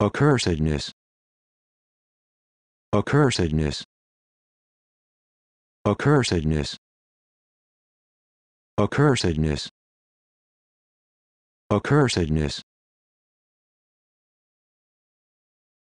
Accursedness. Accursedness. Accursedness. Accursedness. Accursedness.